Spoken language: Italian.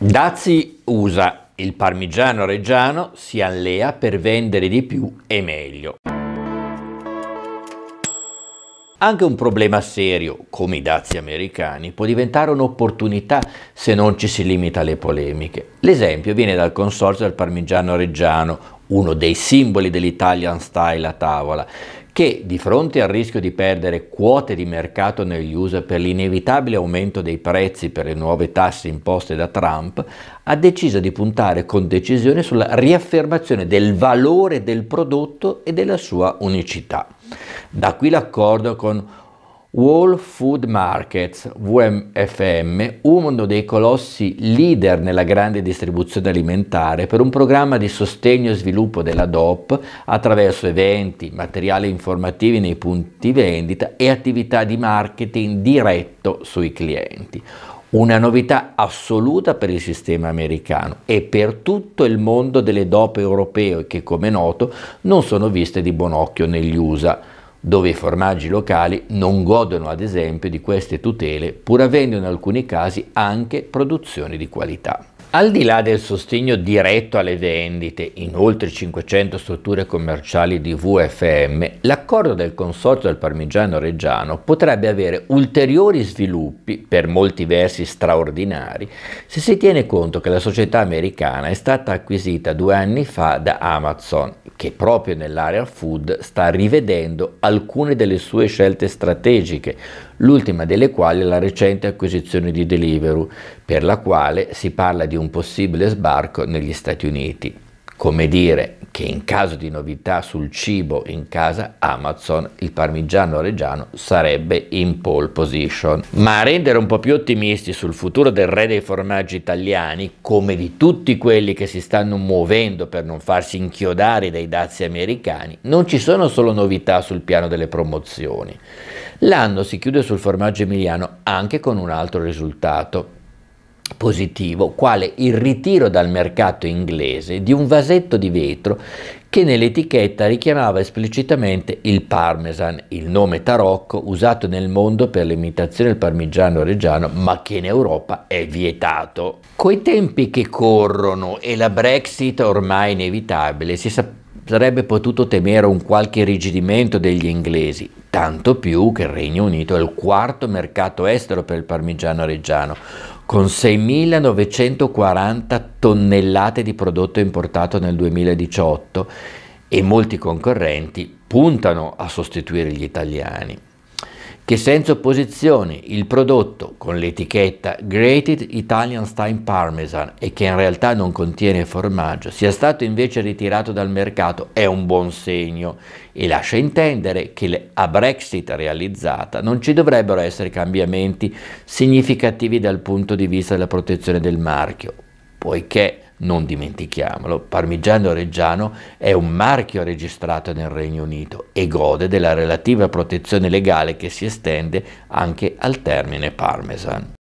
Dazi USA, il parmigiano reggiano si allea per vendere di più e meglio. Anche un problema serio, come i dazi americani, può diventare un'opportunità se non ci si limita alle polemiche. L'esempio viene dal consorzio del parmigiano reggiano, uno dei simboli dell'Italian style a tavola, che di fronte al rischio di perdere quote di mercato negli USA per l'inevitabile aumento dei prezzi per le nuove tasse imposte da Trump, ha deciso di puntare con decisione sulla riaffermazione del valore del prodotto e della sua unicità. Da qui l'accordo con Whole Food Markets, WMFM, uno dei colossi leader nella grande distribuzione alimentare per un programma di sostegno e sviluppo della DOP attraverso eventi, materiali informativi nei punti vendita e attività di marketing diretto sui clienti. Una novità assoluta per il sistema americano e per tutto il mondo delle DOP europee che come noto non sono viste di buon occhio negli USA dove i formaggi locali non godono ad esempio di queste tutele, pur avendo in alcuni casi anche produzioni di qualità. Al di là del sostegno diretto alle vendite in oltre 500 strutture commerciali di VFM, l'accordo del Consorzio del Parmigiano Reggiano potrebbe avere ulteriori sviluppi, per molti versi straordinari, se si tiene conto che la società americana è stata acquisita due anni fa da Amazon, che proprio nell'area food sta rivedendo alcune delle sue scelte strategiche, l'ultima delle quali è la recente acquisizione di Deliveroo, per la quale si parla di un possibile sbarco negli Stati Uniti. Come dire che in caso di novità sul cibo in casa Amazon, il parmigiano reggiano sarebbe in pole position. Ma a rendere un po' più ottimisti sul futuro del re dei formaggi italiani, come di tutti quelli che si stanno muovendo per non farsi inchiodare dai dazi americani, non ci sono solo novità sul piano delle promozioni. L'anno si chiude sul formaggio emiliano anche con un altro risultato, positivo, quale il ritiro dal mercato inglese di un vasetto di vetro che nell'etichetta richiamava esplicitamente il parmesan, il nome tarocco usato nel mondo per l'imitazione del parmigiano reggiano, ma che in Europa è vietato. Coi tempi che corrono e la Brexit ormai inevitabile, si sarebbe potuto temere un qualche irrigidimento degli inglesi, tanto più che il Regno Unito è il quarto mercato estero per il parmigiano reggiano, con 6.940 tonnellate di prodotto importato nel 2018 e molti concorrenti puntano a sostituire gli italiani che senza opposizione il prodotto con l'etichetta Grated Italian Style Parmesan e che in realtà non contiene formaggio sia stato invece ritirato dal mercato è un buon segno e lascia intendere che a Brexit realizzata non ci dovrebbero essere cambiamenti significativi dal punto di vista della protezione del marchio, poiché non dimentichiamolo, Parmigiano Reggiano è un marchio registrato nel Regno Unito e gode della relativa protezione legale che si estende anche al termine Parmesan.